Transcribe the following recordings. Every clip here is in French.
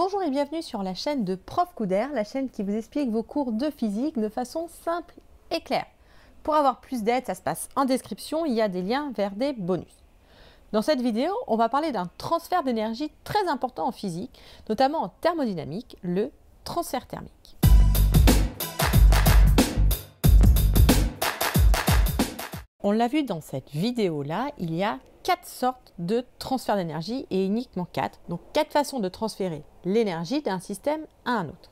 Bonjour et bienvenue sur la chaîne de Prof d'air, la chaîne qui vous explique vos cours de physique de façon simple et claire. Pour avoir plus d'aide, ça se passe en description, il y a des liens vers des bonus. Dans cette vidéo, on va parler d'un transfert d'énergie très important en physique, notamment en thermodynamique, le transfert thermique. On l'a vu dans cette vidéo-là, il y a quatre sortes de transfert d'énergie et uniquement quatre. Donc quatre façons de transférer l'énergie d'un système à un autre.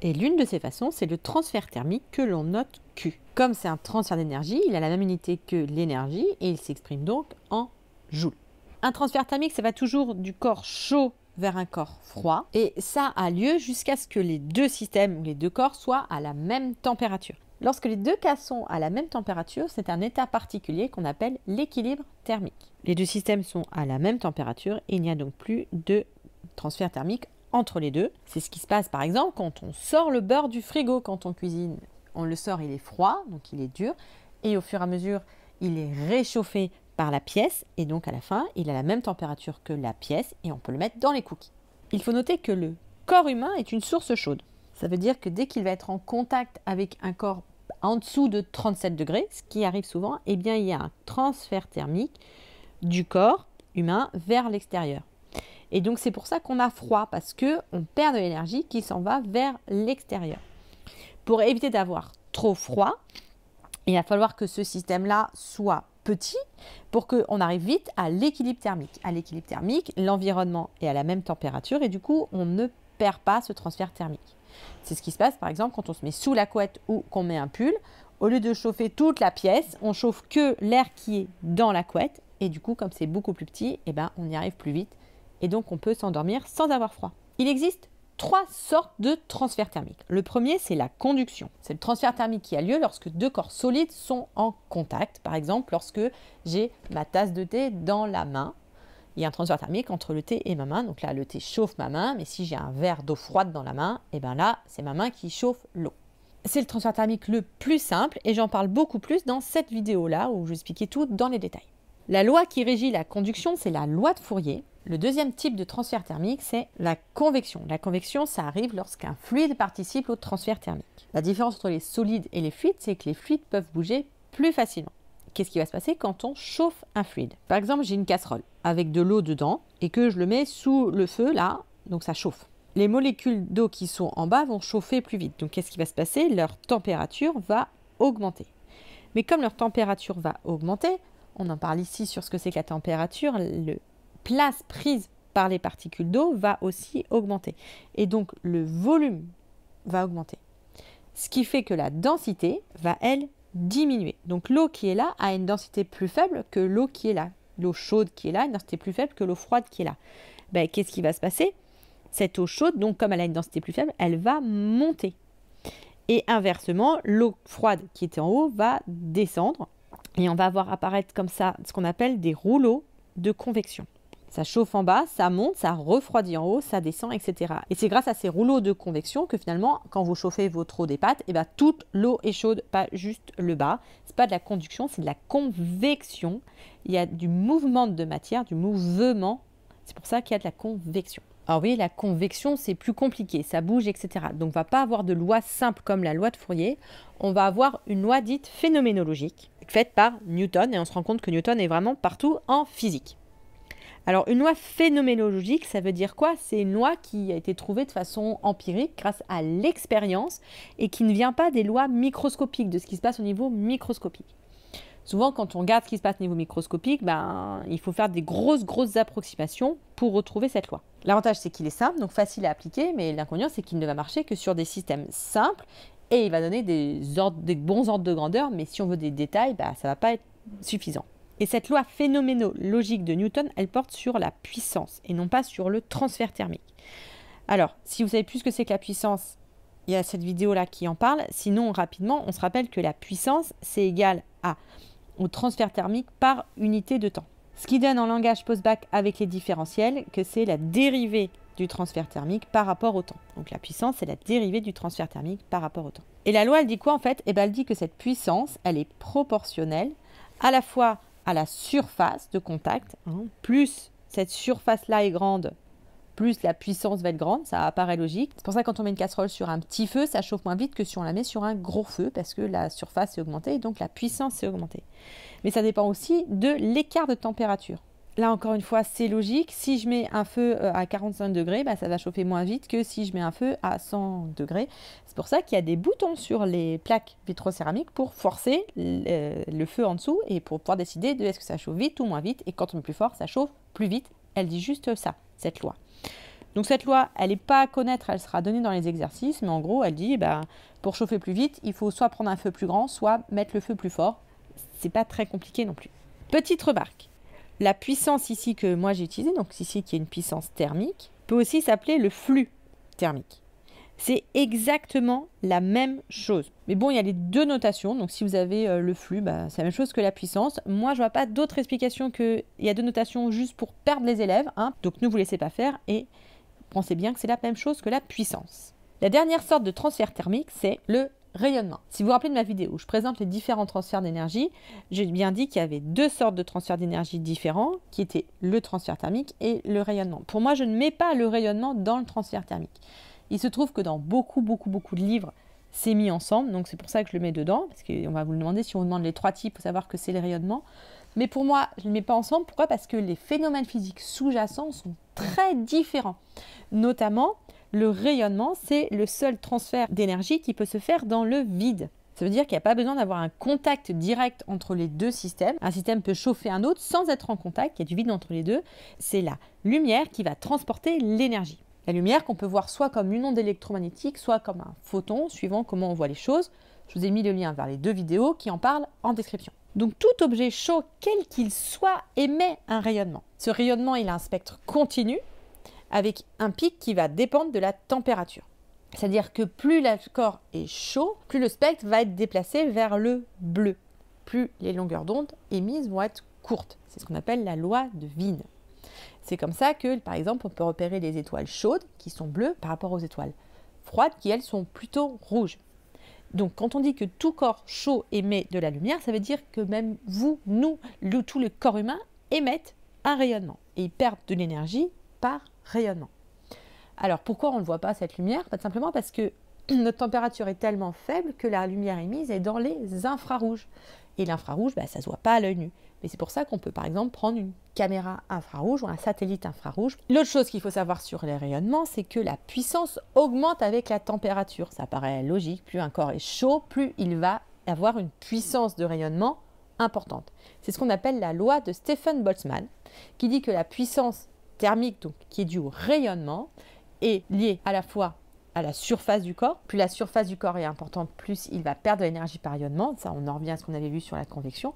Et l'une de ces façons, c'est le transfert thermique que l'on note Q. Comme c'est un transfert d'énergie, il a la même unité que l'énergie et il s'exprime donc en joules. Un transfert thermique, ça va toujours du corps chaud vers un corps froid. Et ça a lieu jusqu'à ce que les deux systèmes ou les deux corps soient à la même température. Lorsque les deux cas sont à la même température, c'est un état particulier qu'on appelle l'équilibre thermique. Les deux systèmes sont à la même température et il n'y a donc plus de transfert thermique entre les deux. C'est ce qui se passe par exemple quand on sort le beurre du frigo quand on cuisine. On le sort, il est froid, donc il est dur, et au fur et à mesure, il est réchauffé par la pièce, et donc à la fin, il a la même température que la pièce, et on peut le mettre dans les cookies. Il faut noter que le corps humain est une source chaude. Ça veut dire que dès qu'il va être en contact avec un corps en dessous de 37 degrés, ce qui arrive souvent, eh bien, il y a un transfert thermique du corps humain vers l'extérieur. Et donc c'est pour ça qu'on a froid, parce qu'on perd de l'énergie qui s'en va vers l'extérieur. Pour éviter d'avoir trop froid, il va falloir que ce système-là soit petit pour qu'on arrive vite à l'équilibre thermique. À l'équilibre thermique, l'environnement est à la même température et du coup, on ne perd pas ce transfert thermique. C'est ce qui se passe par exemple quand on se met sous la couette ou qu'on met un pull. Au lieu de chauffer toute la pièce, on chauffe que l'air qui est dans la couette. Et du coup, comme c'est beaucoup plus petit, eh ben, on y arrive plus vite. Et donc, on peut s'endormir sans avoir froid. Il existe trois sortes de transfert thermique. Le premier, c'est la conduction. C'est le transfert thermique qui a lieu lorsque deux corps solides sont en contact. Par exemple, lorsque j'ai ma tasse de thé dans la main, il y a un transfert thermique entre le thé et ma main. Donc là, le thé chauffe ma main, mais si j'ai un verre d'eau froide dans la main, et eh bien là, c'est ma main qui chauffe l'eau. C'est le transfert thermique le plus simple et j'en parle beaucoup plus dans cette vidéo-là où je expliquais tout dans les détails. La loi qui régit la conduction, c'est la loi de Fourier. Le deuxième type de transfert thermique, c'est la convection. La convection, ça arrive lorsqu'un fluide participe au transfert thermique. La différence entre les solides et les fluides, c'est que les fluides peuvent bouger plus facilement qu'est-ce qui va se passer quand on chauffe un fluide Par exemple, j'ai une casserole avec de l'eau dedans et que je le mets sous le feu là, donc ça chauffe. Les molécules d'eau qui sont en bas vont chauffer plus vite. Donc qu'est-ce qui va se passer Leur température va augmenter. Mais comme leur température va augmenter, on en parle ici sur ce que c'est que la température, le place prise par les particules d'eau va aussi augmenter. Et donc le volume va augmenter. Ce qui fait que la densité va, elle, diminuer. Donc l'eau qui est là a une densité plus faible que l'eau qui est là. L'eau chaude qui est là a une densité plus faible que l'eau froide qui est là. Ben, qu'est-ce qui va se passer Cette eau chaude, donc comme elle a une densité plus faible, elle va monter. Et inversement, l'eau froide qui était en haut va descendre. Et on va voir apparaître comme ça ce qu'on appelle des rouleaux de convection. Ça chauffe en bas, ça monte, ça refroidit en haut, ça descend, etc. Et c'est grâce à ces rouleaux de convection que finalement, quand vous chauffez votre eau des pattes, et eh bien toute l'eau est chaude, pas juste le bas. C'est pas de la conduction, c'est de la convection. Il y a du mouvement de matière, du mouvement. C'est pour ça qu'il y a de la convection. Alors ah oui, la convection, c'est plus compliqué, ça bouge, etc. Donc on va pas avoir de loi simple comme la loi de Fourier, on va avoir une loi dite phénoménologique, faite par Newton, et on se rend compte que Newton est vraiment partout en physique. Alors une loi phénoménologique, ça veut dire quoi C'est une loi qui a été trouvée de façon empirique grâce à l'expérience et qui ne vient pas des lois microscopiques, de ce qui se passe au niveau microscopique. Souvent, quand on regarde ce qui se passe au niveau microscopique, ben, il faut faire des grosses, grosses approximations pour retrouver cette loi. L'avantage, c'est qu'il est simple, donc facile à appliquer, mais l'inconvénient, c'est qu'il ne va marcher que sur des systèmes simples et il va donner des, ordres, bons ordres de grandeur, mais si on veut des détails, ben, ça ne va pas être suffisant. Et cette loi phénoménologique de Newton, elle porte sur la puissance et non pas sur le transfert thermique. Alors, si vous savez plus ce que c'est que la puissance, il y a cette vidéo-là qui en parle. Sinon, rapidement, on se rappelle que la puissance, c'est égal à au transfert thermique par unité de temps. Ce qui donne en langage post-bac avec les différentiels que c'est la dérivée du transfert thermique par rapport au temps. Donc la puissance, c'est la dérivée du transfert thermique par rapport au temps. Et la loi, elle dit quoi en fait eh bien, Elle dit que cette puissance, elle est proportionnelle à la fois à la surface de contact. Oh. Plus cette surface-là est grande, plus la puissance va être grande, ça apparaît logique. C'est pour ça que quand on met une casserole sur un petit feu, ça chauffe moins vite que si on la met sur un gros feu, parce que la surface est augmentée et donc la puissance est augmentée. Mais ça dépend aussi de l'écart de température. Là, encore une fois, c'est logique. Si je mets un feu euh, à 45 degrés, bah, ça va chauffer moins vite que si je mets un feu à 100 degrés. C'est pour ça qu'il y a des boutons sur les plaques vitrocéramiques pour forcer euh, le, feu en dessous et pour pouvoir décider de est-ce que ça chauffe vite ou moins vite. Et quand on met plus fort, ça chauffe plus vite. Elle dit juste ça, cette loi. Donc cette loi, elle n'est pas à connaître, elle sera donnée dans les exercices, mais en gros, elle dit, bah, pour chauffer plus vite, il faut soit prendre un feu plus grand, soit mettre le feu plus fort. C'est pas très compliqué non plus. Petite remarque. La puissance ici que moi j'ai utilisée, donc ici qui est une puissance thermique, peut aussi s'appeler le flux thermique. C'est exactement la même chose. Mais bon, il y a les deux notations. Donc si vous avez euh, le flux, bah, c'est la même chose que la puissance. Moi, je vois pas d'autre explication qu'il y a deux notations juste pour perdre les élèves. Hein. Donc ne vous laissez pas faire et pensez bien que c'est la même chose que la puissance. La dernière sorte de transfert thermique, c'est le Rayonnement. Si vous vous rappelez de ma vidéo où je présente les différents transferts d'énergie, j'ai bien dit qu'il y avait deux sortes de transferts d'énergie différents, qui étaient le transfert thermique et le rayonnement. Pour moi, je ne mets pas le rayonnement dans le transfert thermique. Il se trouve que dans beaucoup, beaucoup, beaucoup de livres, c'est mis ensemble, donc c'est pour ça que je le mets dedans, parce qu'on va vous le demander, si on vous demande les trois types, pour faut savoir que c'est le rayonnement. Mais pour moi, je ne le mets pas ensemble, pourquoi Parce que les phénomènes physiques sous-jacents sont très différents, notamment le rayonnement, c'est le seul transfert d'énergie qui peut se faire dans le vide. Ça veut dire qu'il n'y a pas besoin d'avoir un contact direct entre les deux systèmes. Un système peut chauffer un autre sans être en contact, il y a du vide entre les deux. C'est la lumière qui va transporter l'énergie. La lumière qu'on peut voir soit comme une onde électromagnétique, soit comme un photon, suivant comment on voit les choses. Je vous ai mis le lien vers les deux vidéos qui en parlent en description. Donc tout objet chaud, quel qu'il soit, émet un rayonnement. Ce rayonnement, il a un spectre continu, avec un pic qui va dépendre de la température. C'est-à-dire que plus le corps est chaud, plus le spectre va être déplacé vers le bleu. Plus les longueurs d'onde émises vont être courtes. C'est ce qu'on appelle la loi de Wien. C'est comme ça que, par exemple, on peut repérer les étoiles chaudes, qui sont bleues, par rapport aux étoiles froides, qui, elles, sont plutôt rouges. Donc, quand on dit que tout corps chaud émet de la lumière, ça veut dire que même vous, nous, tout le corps humain émettent un rayonnement. Et ils perdent de l'énergie par rayonnement. Alors pourquoi on ne voit pas cette lumière Pas bah, simplement parce que notre température est tellement faible que la lumière émise est dans les infrarouges. Et l'infrarouge, bah, ça ne se voit pas à l'œil nu. Mais c'est pour ça qu'on peut par exemple prendre une caméra infrarouge ou un satellite infrarouge. L'autre chose qu'il faut savoir sur les rayonnements, c'est que la puissance augmente avec la température. Ça paraît logique, plus un corps est chaud, plus il va avoir une puissance de rayonnement importante. C'est ce qu'on appelle la loi de Stephen Boltzmann, qui dit que la puissance thermique, donc qui est dû au rayonnement, est lié à la fois à la surface du corps. Plus la surface du corps est importante, plus il va perdre de l'énergie par rayonnement. Ça, on en revient à ce qu'on avait vu sur la convection.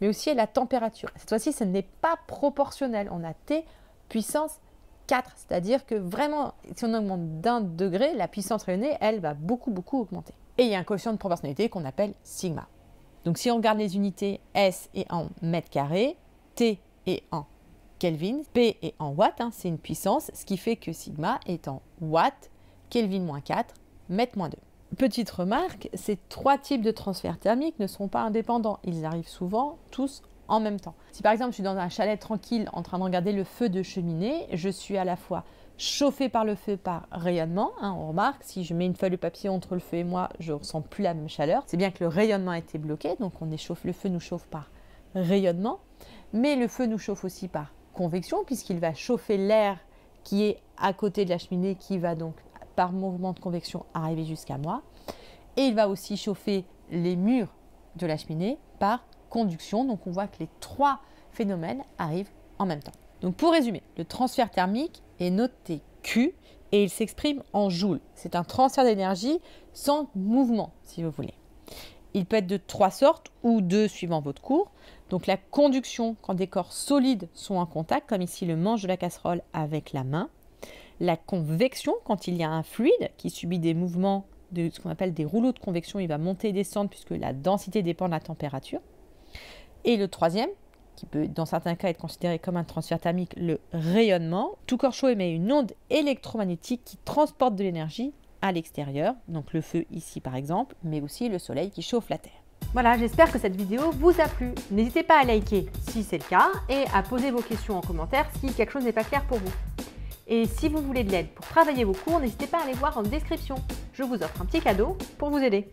Mais aussi à la température. Cette fois-ci, ce n'est pas proportionnel. On a T puissance 4. C'est-à-dire que vraiment, si on augmente d'un degré, la puissance rayonnée, elle, va beaucoup, beaucoup augmenter. Et il y a un quotient de proportionnalité qu'on appelle sigma. Donc si on regarde les unités S et en mètres carrés, T et en Kelvin. P est en Watt, hein, c'est une puissance, ce qui fait que sigma est en watts, Kelvin moins 4, mètre moins 2. Petite remarque, ces trois types de transferts thermiques ne sont pas indépendants. Ils arrivent souvent tous en même temps. Si par exemple je suis dans un chalet tranquille en train de regarder le feu de cheminée, je suis à la fois chauffé par le feu par rayonnement. Hein, on remarque, si je mets une feuille de papier entre le feu et moi, je ressens plus la même chaleur. C'est bien que le rayonnement a été bloqué, donc on le feu nous chauffe par rayonnement. Mais le feu nous chauffe aussi par convection, puisqu'il va chauffer l'air qui est à côté de la cheminée, qui va donc par mouvement de convection arriver jusqu'à moi. Et il va aussi chauffer les murs de la cheminée par conduction. Donc on voit que les trois phénomènes arrivent en même temps. Donc pour résumer, le transfert thermique est noté Q et il s'exprime en joules. C'est un transfert d'énergie sans mouvement, si vous voulez. Il peut être de trois sortes ou deux suivant votre cours. Donc la conduction, quand des corps solides sont en contact, comme ici le manche de la casserole avec la main. La convection, quand il y a un fluide qui subit des mouvements de ce qu'on appelle des rouleaux de convection, il va monter et descendre puisque la densité dépend de la température. Et le troisième, qui peut dans certains cas être considéré comme un transfert thermique, le rayonnement. Tout corps chaud émet une onde électromagnétique qui transporte de l'énergie à l'extérieur, donc le feu ici par exemple, mais aussi le soleil qui chauffe la terre. Voilà, j'espère que cette vidéo vous a plu. N'hésitez pas à liker si c'est le cas et à poser vos questions en commentaire si quelque chose n'est pas clair pour vous. Et si vous voulez de l'aide pour travailler vos cours, n'hésitez pas à aller voir en description. Je vous offre un petit cadeau pour vous aider.